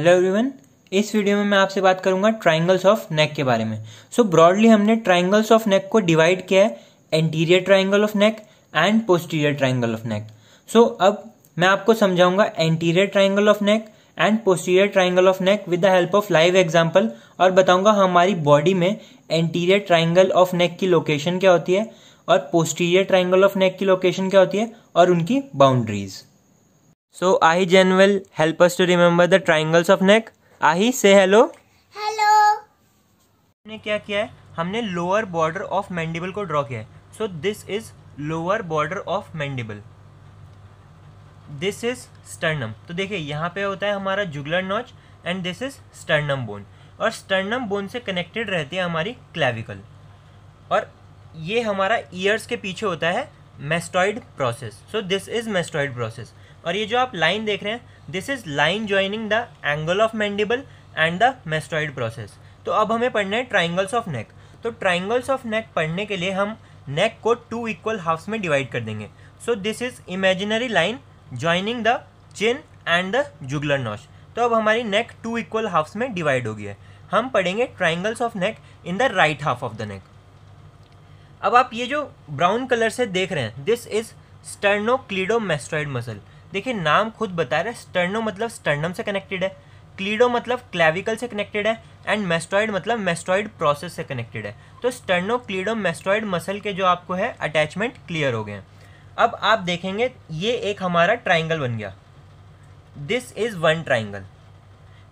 Hello everyone इस video में मैं आपसे बात करूंगा ट्राइंगल्स ऑफ नेक के बारे में सो so, ब्रॉडली हमने ट्राइंगल्स ऑफ नेक को डिवाइड किया है anterior triangle of neck and posterior triangle of neck so अब मैं आपको समझाऊंगा anterior triangle of neck and posterior triangle of neck with the help of live example और बताऊंगा हमारी बॉडी में एंटीरियर ट्राइंगल ऑफ नेक की लोकेशन क्या होती है और पोस्टीरियर ट्राइंगल ऑफ नेक की लोकेशन क्या होती है और उनकी boundaries again will help us to remember the triangles of neck I say hello hello हमने क्या किया है हमने लोअर बॉर्डर ऑफ मैंडिबल को ड्रॉ किया है so this is lower border of mandible this is sternum तो देखिए यहाँ पे होता है हमारा jugular notch and this is sternum bone और स्टर्नम बोन से कनेक्टेड रहती है हमारी क्लेविकल और ये हमारा ईयर्स के पीछे होता है mastoid process so this is mastoid process और ये जो आप लाइन देख रहे हैं this is line joining the angle of mandible and the mastoid process तो अब हमें पढ़ना है ट्राइंगल्स ऑफ नेक तो ट्राइंगल्स ऑफ नेक पढ़ने के लिए हम नेक को टू इक्वल हाफ्स में डिवाइड कर देंगे so this is imaginary line joining the chin and the jugular notch तो अब हमारी नेक टू इक्वल हाफ्स में डिवाइड हो गई है हम पढ़ेंगे triangles of neck in the right half of the neck अब आप ये जो ब्राउन कलर से देख रहे हैं दिस इज़ मेस्ट्रॉइड मसल देखिए नाम खुद बता रहा है स्टर्नो मतलब स्टर्नम से कनेक्टेड है क्लीडो मतलब क्लेविकल से कनेक्टेड है एंड मेस्ट्रॉइड मतलब मेस्ट्रॉइड प्रोसेस से कनेक्टेड है तो स्टर्नो क्लीडो मेस्ट्रॉइड मसल के जो आपको है अटैचमेंट क्लियर हो गए हैं अब आप देखेंगे ये एक हमारा ट्राइंगल बन गया this is one triangle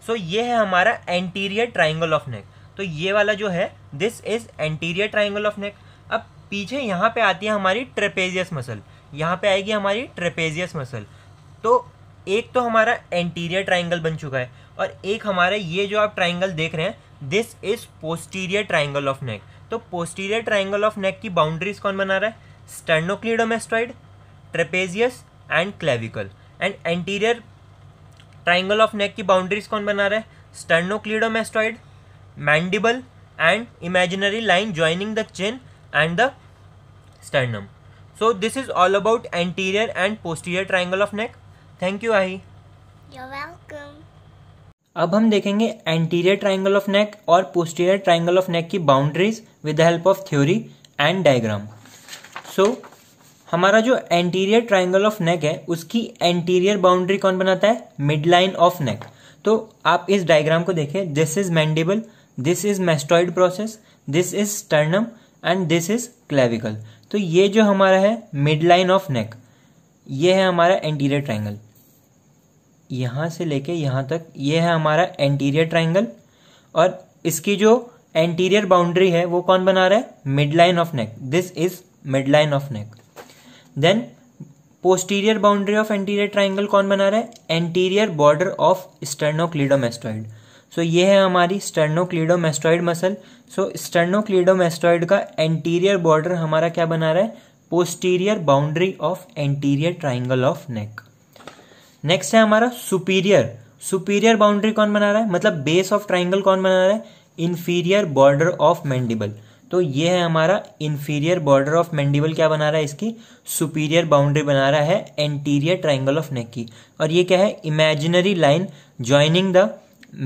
so ये है हमारा एंटीरियर ट्राइंगल ऑफ नेक तो ये वाला जो है this is anterior triangle of neck अब पीछे यहाँ पे आती है हमारी ट्रेपेजियस मसल यहाँ पे आएगी हमारी ट्रेपेजियस मसल तो एक तो हमारा एंटीरियर ट्राइंगल बन चुका है और एक हमारा ये जो आप ट्राइंगल देख रहे हैं this is posterior triangle of neck तो पोस्टीरियर ट्राइंगल ऑफ नेक की बाउंड्रीज कौन बना रहा है sternocleidomastoid trapezius and clavicle and anterior triangle of neck की बाउंड्रीज कौन बना रहा है sternocleidomastoid mandible and imaginary line joining the chin and the sternum so this is all about anterior and posterior triangle of neck thank you I welcome अब हम देखेंगे anterior triangle of नेक और posterior triangle of neck की boundaries with the help of theory and diagram so हमारा जो anterior triangle of नेक है उसकी anterior boundary कौन बनाता है मिड लाइन ऑफ नेक तो आप इस डायग्राम को देखें this is mandible this is mastoid process this is sternum and this is clavicle तो ये जो हमारा है मिड लाइन ऑफ नेक ये है हमारा एंटीरियर ट्राइंगल यहाँ से लेके यहाँ तक ये है हमारा एंटीरियर ट्राइंगल और इसकी जो एंटीरियर बाउंड्री है वो कौन बना रहा है mid line of neck this is mid line of neck then posterior boundary of anterior triangle कौन बना रहा है anterior border of sternocleidomastoid so ये है हमारी स्टर्नोक्लीडोमेस्टॉइड मसल सो स्टर्नोक्लीडोमेस्टॉइड का एंटीरियर बॉर्डर हमारा क्या बना रहा है posterior boundary of anterior triangle of neck next है हमारा सुपीरियर सुपीरियर बाउंड्री कौन बना रहा है मतलब बेस ऑफ ट्राइंगल कौन बना रहा है इन्फीरियर बॉर्डर ऑफ मैंडिबल तो ये है हमारा इन्फीरियर बॉर्डर ऑफ मैंडिबल क्या बना रहा है इसकी सुपीरियर बाउंड्री बना रहा है एंटीरियर ट्राइंगल ऑफ नेक की और ये क्या है imaginary line joining the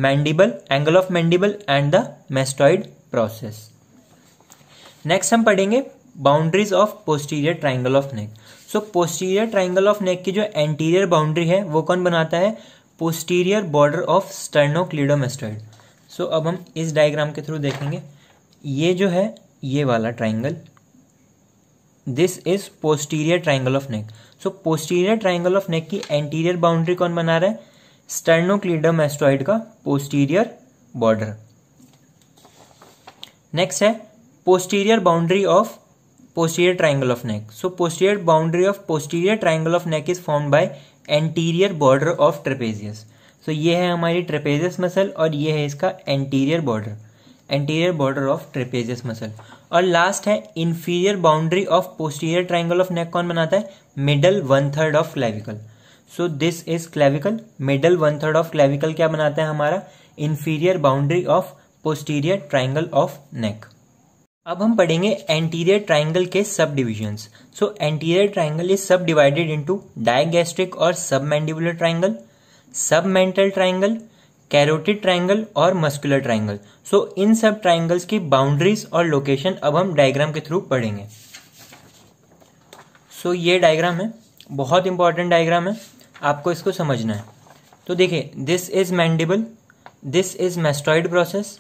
mandible angle of mandible and the mastoid process next हम पढ़ेंगे boundaries of posterior triangle of neck so posterior triangle of neck की जो एंटीरियर बाउंड्री है वो कौन बनाता है posterior border of sternocleidomastoid so अब हम इस डायग्राम के थ्रू देखेंगे ये जो है ये वाला triangle this is posterior triangle of neck so posterior triangle of neck की एंटीरियर बाउंड्री कौन बना रहा है स्टर्नोक्लीडम एस्ट्रॉइड का पोस्टीरियर बॉर्डर नेक्स्ट है posterior boundary of posterior triangle of neck. So posterior boundary of posterior triangle of neck is formed by anterior border of trapezius. So ये है हमारी trapezius muscle और ये है इसका anterior border. Anterior border of trapezius muscle. और last है inferior boundary of posterior triangle of neck कौन बनाता है middle one third of clavicle. So this is clavicle middle one third of clavicle क्या बनाता है हमारा inferior boundary of posterior triangle of neck अब हम पढ़ेंगे एंटीरियर ट्राइंगल के subdivisions so anterior triangle is subdivided into digastric और submandibular triangle submental triangle carotid triangle और मस्कुलर ट्राइंगल सो इन सब ट्राइंगल्स की boundaries और लोकेशन अब हम डायग्राम के थ्रू पढ़ेंगे सो so, ये डायग्राम है बहुत इंपॉर्टेंट डायग्राम है आपको इसको समझना है तो देखिए this is mandible this is mastoid process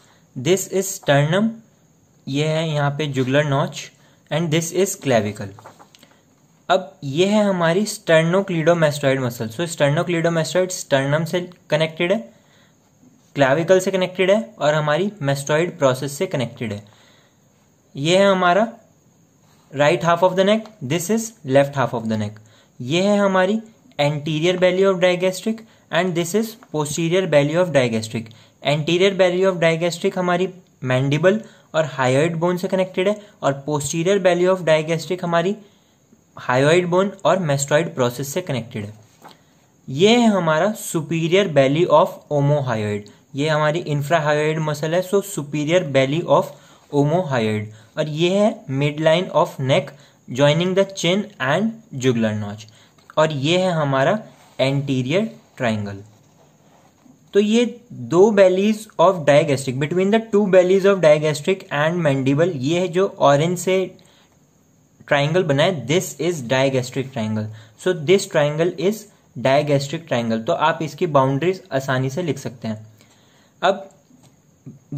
this is sternum ये है यहाँ पे jugular notch and this is clavicle अब ये है हमारी sternocleidomastoid muscle so sternocleidomastoid sternum से कनेक्टेड है क्लेविकल से कनेक्टेड है और हमारी मेस्ट्रॉइड प्रोसेस से कनेक्टेड है ये है हमारा right half of the neck this is left half of the neck ये है हमारी anterior belly of digastric and this is posterior belly of digastric anterior belly of digastric हमारी मैंडिबल और हायोइड बोन से कनेक्टेड है और posterior belly of digastric हमारी hyoid bone और मेस्ट्रॉइड प्रोसेस से कनेक्टेड है ये है हमारा सुपीरियर वैली ऑफ ओमोहायोइड ये हमारी इंफ्राहायोइड मसल है so superior belly of omohyoid और ये है mid line of neck joining the chin and jugular notch और ये है हमारा एंटीरियर ट्राइंगल तो ये दो bellies of digastric between the two bellies of digastric and mandible ये है जो ऑरेंज से ट्राइंगल बना है this is digastric triangle so this triangle is digastric triangle तो आप इसकी बाउंड्रीज आसानी से लिख सकते हैं अब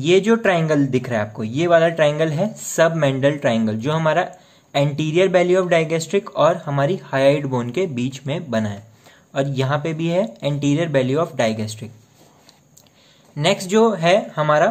ये जो ट्राइंगल दिख रहा है आपको ये वाला ट्राइंगल है सब मेंडल ट्राइंगल जो हमारा एंटीरियर वैली ऑफ डायगेस्ट्रिक और हमारी हाइड बोन के बीच में बना है और यहाँ पे भी है anterior belly of digastric next जो है हमारा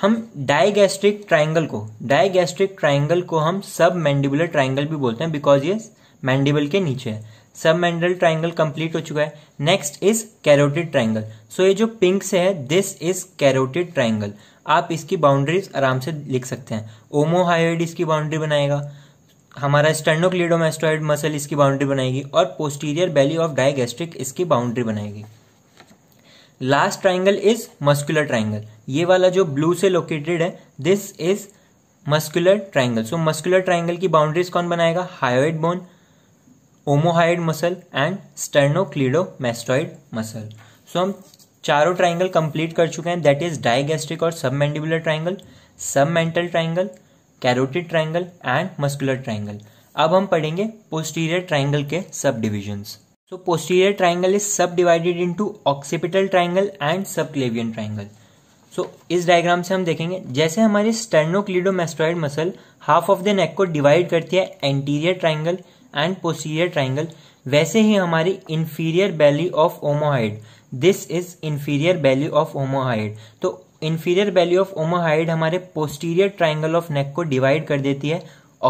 हम डाइगैस्ट्रिक ट्राइंगल को डाइगैस्ट्रिक ट्राइंगल को हम सब मैंडिबुलर ट्राइंगल भी बोलते हैं बिकॉज ये मैंडिबल के नीचे है सब मैंडल ट्राइंगल कंप्लीट हो चुका है next is carotid triangle so ये जो पिंक से है दिस इज कैरोटिड ट्राइंगल आप इसकी बाउंड्रीज आराम से लिख सकते हैं ओमोहायोइड इसकी बाउंड्री बनाएगा हमारा स्टर्नोक्लिडोमेस्टोइड मसल इसकी बाउंड्री बनाएगी और पोस्टीरियर बैली ऑफ डायगेस्ट्रिक इसकी बाउंड्री बनाएगी last triangle is muscular triangle ये वाला जो ब्लू से लोकेटेड है this is muscular triangle so muscular triangle की बाउंड्रीज कौन बनाएगा hyoid bone omohyoid muscle and sternocleidomastoid muscle so हम चारों ट्राइंगल कंप्लीट कर चुके हैं दैट इज डायगेस्ट्रिक और submandibular triangle submental triangle carotid triangle and muscular triangle अब हम पढ़ेंगे पोस्टीरियर ट्राइंगल के subdivisions posterior triangle is subdivided subdivided occipital triangle and subclavian triangle so इस diagram से हम देखेंगे जैसे हमारे sternocleidomastoid muscle half of the neck को डिवाइड करती है anterior triangle and posterior triangle वैसे ही हमारी inferior belly of omohyoid this is inferior belly of omohyoid तो इन्फीरियर बैली ऑफ ओमोहाइड हमारे पोस्टीरियर ट्राइंगल ऑफ नेक को डिवाइड कर देती है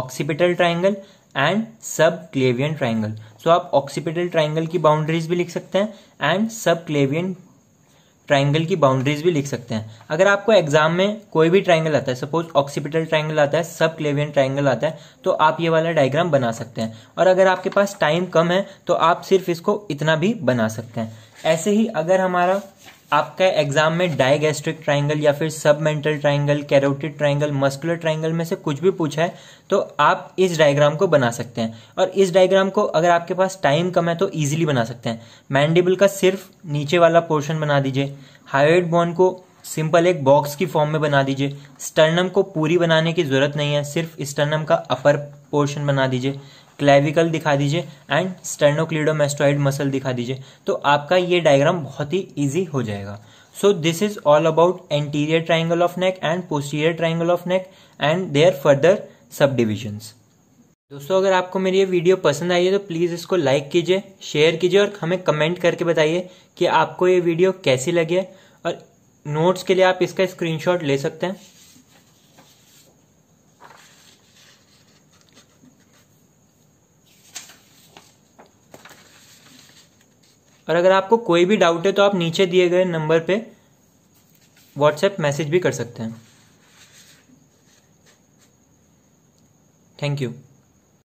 occipital triangle and subclavian triangle so आप ऑक्सीपिटल ट्राइंगल की बाउंड्रीज भी लिख सकते हैं एंड सब क्लेवियन ट्राइंगल की बाउंड्रीज भी लिख सकते हैं अगर आपको एग्जाम में कोई भी ट्राइंगल आता है सपोज ऑक्सीपिटल ट्राइंगल आता है सब क्लेवियन ट्राइंगल आता है तो आप ये वाला डायग्राम बना सकते हैं और अगर आपके पास टाइम कम है तो आप सिर्फ इसको इतना भी बना सकते हैं ऐसे ही अगर हमारा आपका एग्जाम में डायगेस्ट्रिक ट्राइंगल या फिर submental triangle carotid triangle muscular triangle में से कुछ भी पूछा है तो आप इस डायग्राम को बना सकते हैं और इस डायग्राम को अगर आपके पास टाइम कम है तो ईजिली बना सकते हैं मैंडिबल का सिर्फ नीचे वाला पोर्शन बना दीजिए हाइड बोन को सिंपल एक बॉक्स की फॉर्म में बना दीजिए स्टर्नम को पूरी बनाने की जरूरत नहीं है सिर्फ स्टर्नम का अपर पोर्शन बना दीजिए क्लेविकल दिखा दीजिए एंड स्टर्नोक्लिडोमेस्टोइड मसल दिखा दीजिए तो आपका ये डायग्राम बहुत ही ईजी हो जाएगा so this is all about anterior triangle of neck and posterior triangle of neck and there further subdivisions दोस्तों अगर आपको मेरी ये वीडियो पसंद आई है तो प्लीज़ इसको लाइक कीजिए शेयर कीजिए और हमें कमेंट करके बताइए कि आपको ये वीडियो कैसी लगी है और नोट्स के लिए आप इसका स्क्रीनशॉट ले सकते हैं और अगर आपको कोई भी डाउट है तो आप नीचे दिए गए नंबर पे व्हाट्सएप मैसेज भी कर सकते हैं थैंक यू